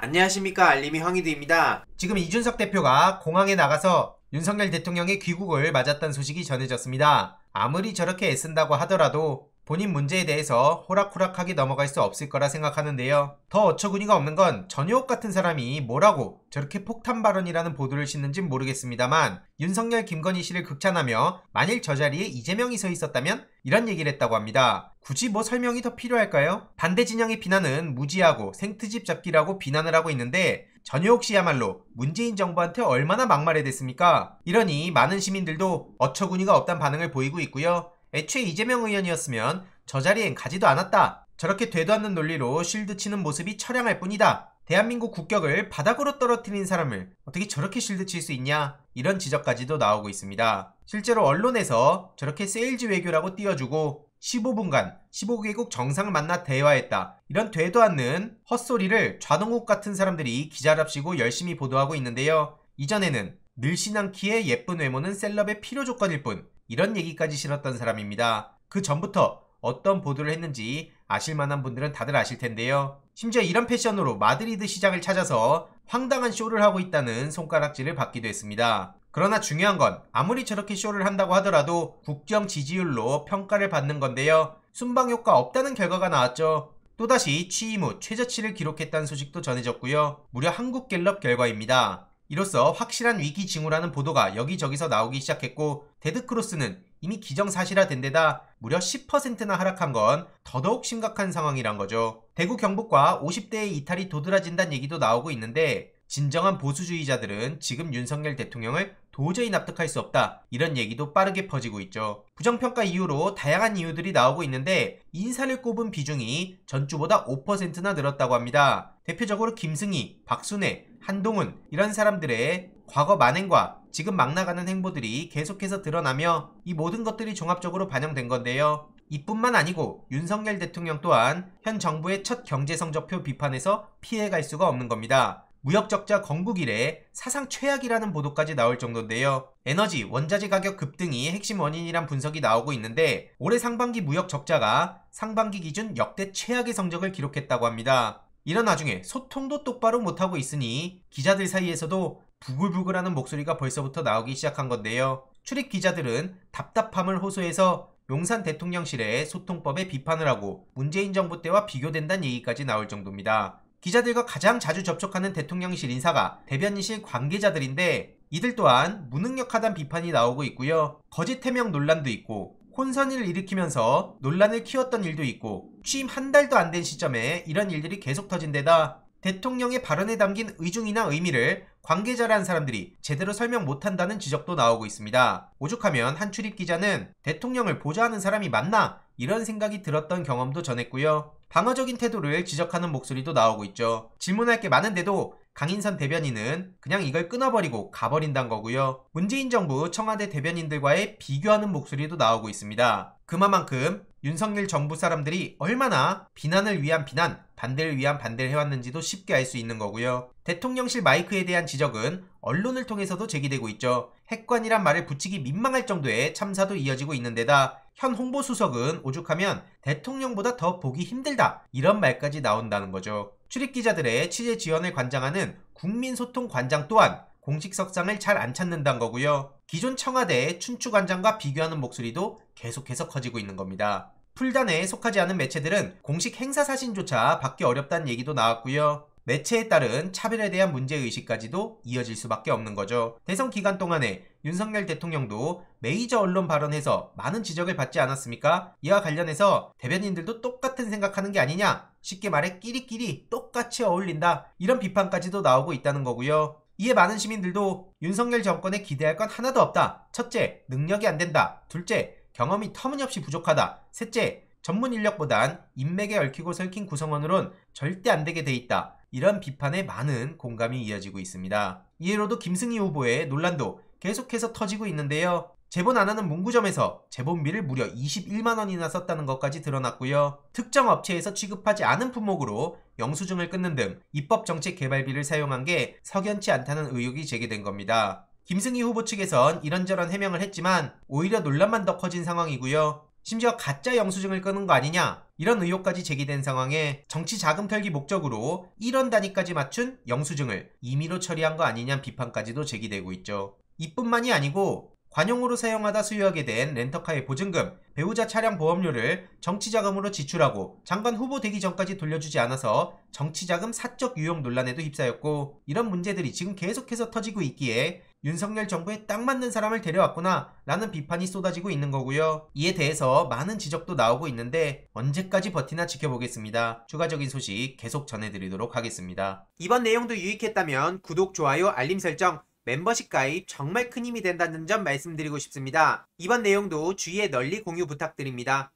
안녕하십니까 알림이 황희드입니다. 지금 이준석 대표가 공항에 나가서 윤석열 대통령의 귀국을 맞았던 소식이 전해졌습니다. 아무리 저렇게 애쓴다고 하더라도 본인 문제에 대해서 호락호락하게 넘어갈 수 없을 거라 생각하는데요. 더 어처구니가 없는 건 전효옥 같은 사람이 뭐라고 저렇게 폭탄 발언이라는 보도를 싣는진 모르겠습니다만 윤석열 김건희 씨를 극찬하며 만일 저 자리에 이재명이 서 있었다면 이런 얘기를 했다고 합니다. 굳이 뭐 설명이 더 필요할까요? 반대 진영의 비난은 무지하고 생트집 잡기라고 비난을 하고 있는데 전효옥 씨야말로 문재인 정부한테 얼마나 막말해 댔습니까? 이러니 많은 시민들도 어처구니가 없단 반응을 보이고 있고요. 애초에 이재명 의원이었으면 저 자리엔 가지도 않았다. 저렇게 되도 않는 논리로 실드 치는 모습이 처량할 뿐이다. 대한민국 국격을 바닥으로 떨어뜨린 사람을 어떻게 저렇게 실드 칠 수 있냐 이런 지적까지도 나오고 있습니다. 실제로 언론에서 저렇게 세일즈 외교라고 띄워주고 15분간 15개국 정상을 만나 대화했다 이런 되도 않는 헛소리를 좌동욱 같은 사람들이 기자랍시고 열심히 보도하고 있는데요. 이전에는 늘씬한 키에 예쁜 외모는 셀럽의 필요 조건일 뿐 이런 얘기까지 실었던 사람입니다. 그 전부터 어떤 보도를 했는지 아실만한 분들은 다들 아실 텐데요. 심지어 이런 패션으로 마드리드 시장을 찾아서 황당한 쇼를 하고 있다는 손가락질을 받기도 했습니다. 그러나 중요한 건 아무리 저렇게 쇼를 한다고 하더라도 국정 지지율로 평가를 받는 건데요. 순방 효과 없다는 결과가 나왔죠. 또다시 취임 후 최저치를 기록했다는 소식도 전해졌고요. 무려 한국갤럽 결과입니다. 이로써 확실한 위기 징후라는 보도가 여기저기서 나오기 시작했고 데드크로스는 이미 기정사실화된 데다 무려 10%나 하락한 건 더더욱 심각한 상황이란 거죠. 대구 경북과 50대의 이탈이 도드라진다는 얘기도 나오고 있는데 진정한 보수주의자들은 지금 윤석열 대통령을 도저히 납득할 수 없다. 이런 얘기도 빠르게 퍼지고 있죠. 부정평가 이후로 다양한 이유들이 나오고 있는데 인사를 꼽은 비중이 전주보다 5%나 늘었다고 합니다. 대표적으로 김승희, 박순애, 한동훈 이런 사람들의 과거 만행과 지금 막 나가는 행보들이 계속해서 드러나며 이 모든 것들이 종합적으로 반영된 건데요. 이뿐만 아니고 윤석열 대통령 또한 현 정부의 첫 경제성적표 비판에서 피해갈 수가 없는 겁니다. 무역적자 건국 이래 사상 최악이라는 보도까지 나올 정도인데요. 에너지, 원자재 가격 급등이 핵심 원인이란 분석이 나오고 있는데 올해 상반기 무역 적자가 상반기 기준 역대 최악의 성적을 기록했다고 합니다. 이런 와중에 소통도 똑바로 못하고 있으니 기자들 사이에서도 부글부글하는 목소리가 벌써부터 나오기 시작한 건데요. 출입 기자들은 답답함을 호소해서 용산 대통령실의 소통법에 비판을 하고 문재인 정부 때와 비교된다는 얘기까지 나올 정도입니다. 기자들과 가장 자주 접촉하는 대통령실 인사가 대변인실 관계자들인데 이들 또한 무능력하단 비판이 나오고 있고요. 거짓 해명 논란도 있고 혼선을 일으키면서 논란을 키웠던 일도 있고 취임 한 달도 안 된 시점에 이런 일들이 계속 터진 데다 대통령의 발언에 담긴 의중이나 의미를 관계자란 사람들이 제대로 설명 못한다는 지적도 나오고 있습니다. 오죽하면 한 출입 기자는 대통령을 보좌하는 사람이 맞나 이런 생각이 들었던 경험도 전했고요. 방어적인 태도를 지적하는 목소리도 나오고 있죠. 질문할 게 많은데도 강인선 대변인은 그냥 이걸 끊어버리고 가버린단 거고요. 문재인 정부 청와대 대변인들과의 비교하는 목소리도 나오고 있습니다. 그만큼 윤석열 정부 사람들이 얼마나 비난을 위한 비난, 반대를 위한 반대를 해왔는지도 쉽게 알 수 있는 거고요. 대통령실 마이크에 대한 지적은 언론을 통해서도 제기되고 있죠. 핵관이란 말을 붙이기 민망할 정도의 참사도 이어지고 있는데다 현 홍보수석은 오죽하면 대통령보다 더 보기 힘들다 이런 말까지 나온다는 거죠. 출입기자들의 취재 지원을 관장하는 국민소통 관장 또한 공식 석상을 잘 안 찾는다는 거고요. 기존 청와대의 춘추 관장과 비교하는 목소리도 계속해서 커지고 있는 겁니다. 풀단에 속하지 않은 매체들은 공식 행사 사진조차 받기 어렵다는 얘기도 나왔고요. 매체에 따른 차별에 대한 문제의식까지도 이어질 수밖에 없는 거죠. 대선 기간 동안에 윤석열 대통령도 메이저 언론 발언에서 많은 지적을 받지 않았습니까? 이와 관련해서 대변인들도 똑같은 생각하는 게 아니냐? 쉽게 말해 끼리끼리 똑같이 어울린다. 이런 비판까지도 나오고 있다는 거고요. 이에 많은 시민들도 윤석열 정권에 기대할 건 하나도 없다. 첫째, 능력이 안 된다. 둘째, 경험이 터무니없이 부족하다. 셋째, 전문 인력보단 인맥에 얽히고 설킨 구성원으론 절대 안 되게 돼 있다. 이런 비판에 많은 공감이 이어지고 있습니다. 이외로도 김승희 후보의 논란도 계속해서 터지고 있는데요. 재본 안 하는 문구점에서 재본비를 무려 21만원이나 썼다는 것까지 드러났고요. 특정 업체에서 취급하지 않은 품목으로 영수증을 끊는 등 입법 정책 개발비를 사용한 게 석연치 않다는 의혹이 제기된 겁니다. 김승희 후보 측에선 이런저런 해명을 했지만 오히려 논란만 더 커진 상황이고요. 심지어 가짜 영수증을 끄는 거 아니냐 이런 의혹까지 제기된 상황에 정치 자금 털기 목적으로 1원 단위까지 맞춘 영수증을 임의로 처리한 거 아니냐는 비판까지도 제기되고 있죠. 이뿐만이 아니고 관용으로 사용하다 수유하게 된 렌터카의 보증금, 배우자 차량 보험료를 정치자금으로 지출하고 장관 후보 되기 전까지 돌려주지 않아서 정치자금 사적 유용 논란에도 휩싸였고 이런 문제들이 지금 계속해서 터지고 있기에 윤석열 정부에 딱 맞는 사람을 데려왔구나 라는 비판이 쏟아지고 있는 거고요. 이에 대해서 많은 지적도 나오고 있는데 언제까지 버티나 지켜보겠습니다. 추가적인 소식 계속 전해드리도록 하겠습니다. 이번 내용도 유익했다면 구독, 좋아요, 알림 설정, 멤버십 가입 정말 큰 힘이 된다는 점 말씀드리고 싶습니다. 이번 내용도 주위에 널리 공유 부탁드립니다.